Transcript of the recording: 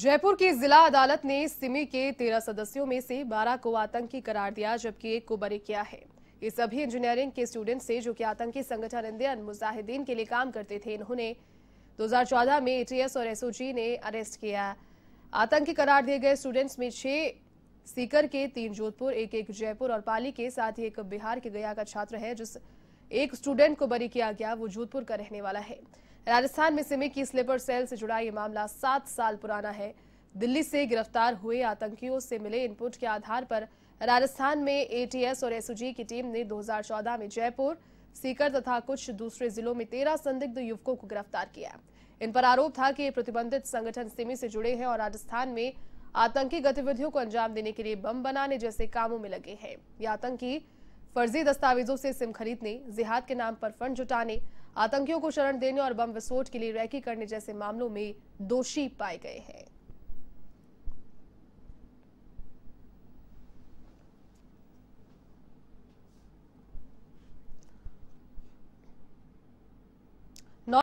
जयपुर की जिला अदालत ने सिमी के तेरह सदस्यों में से बारह को आतंकी करार दिया जबकि एक को बरी किया है ये सभी इंजीनियरिंग के स्टूडेंट से जो कि आतंकी संगठन इंडियन मुजाहिदीन के लिए काम करते थे इन्होंने 2014 में एटीएस और एसओजी ने अरेस्ट किया आतंकी करार दिए गए स्टूडेंट्स में छह सीकर के तीन जोधपुर एक एक जयपुर और पाली के साथ ही एक बिहार के गया का छात्र है जिस एक स्टूडेंट को बरी किया गया वो जोधपुर का रहने वाला है राजस्थान में सिमी की स्लीपर सेल से जुड़ा यह मामला सात साल पुराना है दिल्ली से गिरफ्तार हुए आतंकियों से मिले इनपुट के आधार पर राजस्थान में एटीएस और एसओजी की टीम ने 2014 में जयपुर सीकर तथा कुछ दूसरे जिलों में तेरह संदिग्ध युवकों को गिरफ्तार किया इन पर आरोप था कि ये प्रतिबंधित संगठन सिमी से जुड़े हैं और राजस्थान में आतंकी गतिविधियों को अंजाम देने के लिए बम बनाने जैसे कामों में लगे हैं ये आतंकी फर्जी दस्तावेजों से सिम खरीदने जिहाद के नाम पर फंड जुटाने आतंकियों को शरण देने और बम विस्फोट के लिए रैकी करने जैसे मामलों में दोषी पाए गए हैं